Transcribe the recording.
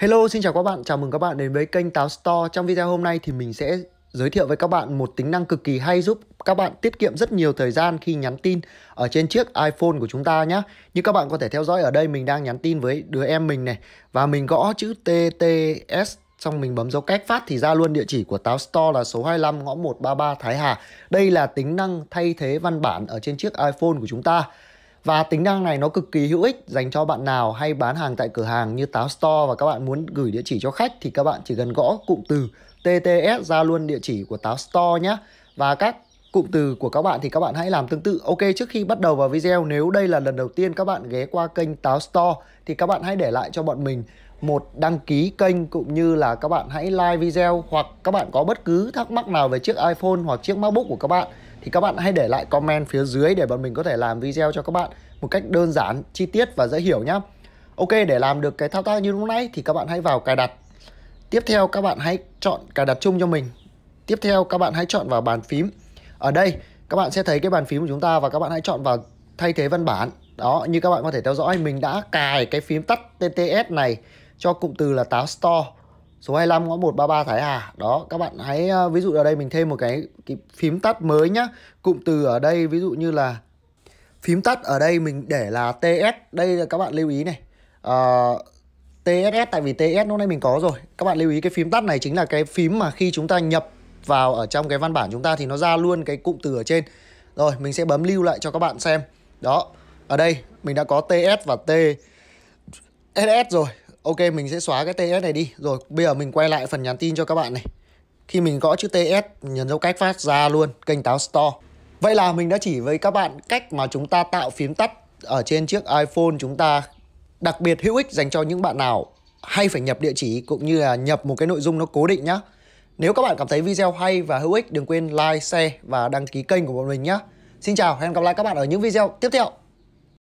Hello, xin chào các bạn, chào mừng các bạn đến với kênh Táo Store Trong video hôm nay thì mình sẽ giới thiệu với các bạn một tính năng cực kỳ hay giúp các bạn tiết kiệm rất nhiều thời gian khi nhắn tin ở trên chiếc iPhone của chúng ta nhé Như các bạn có thể theo dõi ở đây mình đang nhắn tin với đứa em mình này Và mình gõ chữ TTS xong mình bấm dấu cách phát thì ra luôn địa chỉ của Táo Store là số 25 ngõ 133 Thái Hà Đây là tính năng thay thế văn bản ở trên chiếc iPhone của chúng ta và tính năng này nó cực kỳ hữu ích dành cho bạn nào hay bán hàng tại cửa hàng như Táo Store và các bạn muốn gửi địa chỉ cho khách thì các bạn chỉ cần gõ cụm từ TTS ra luôn địa chỉ của Táo Store nhé. Và các cụm từ của các bạn thì các bạn hãy làm tương tự. Ok, trước khi bắt đầu vào video, nếu đây là lần đầu tiên các bạn ghé qua kênh Táo Store thì các bạn hãy để lại cho bọn mình một đăng ký kênh cũng như là các bạn hãy like video hoặc các bạn có bất cứ thắc mắc nào về chiếc iPhone hoặc chiếc MacBook của các bạn thì các bạn hãy để lại comment phía dưới để bọn mình có thể làm video cho các bạn một cách đơn giản, chi tiết và dễ hiểu nhé. Ok, để làm được cái thao tác như lúc nãy thì các bạn hãy vào cài đặt. Tiếp theo các bạn hãy chọn cài đặt chung cho mình. Tiếp theo các bạn hãy chọn vào bàn phím. Ở đây các bạn sẽ thấy cái bàn phím của chúng ta và các bạn hãy chọn vào thay thế văn bản. Đó, như các bạn có thể theo dõi mình đã cài cái phím tắt TTS này cho cụm từ là táo store số 25 ngõ 133 Thái Hà. Đó, các bạn hãy ờ, ví dụ ở đây mình thêm một cái, cái phím tắt mới nhá. Cụm từ ở đây ví dụ như là phím tắt ở đây mình để là TS. Đây là các bạn lưu ý này. À, ờ, TSS tại vì TS lúc nay mình có rồi. Các bạn lưu ý cái phím tắt này chính là cái phím mà khi chúng ta nhập vào ở trong cái văn bản chúng ta thì nó ra luôn cái cụm từ ở trên. Rồi, mình sẽ bấm lưu lại cho các bạn xem. Đó. Ở đây mình đã có TS và T SS rồi Ok mình sẽ xóa cái TS này đi Rồi bây giờ mình quay lại phần nhắn tin cho các bạn này Khi mình gõ chữ TS nhấn dấu cách phát ra luôn kênh táo store Vậy là mình đã chỉ với các bạn cách mà chúng ta tạo phím tắt ở trên chiếc iPhone chúng ta Đặc biệt hữu ích dành cho những bạn nào hay phải nhập địa chỉ cũng như là nhập một cái nội dung nó cố định nhá Nếu các bạn cảm thấy video hay và hữu ích đừng quên like, share và đăng ký kênh của bọn mình nhé Xin chào, hẹn gặp lại các bạn ở những video tiếp theo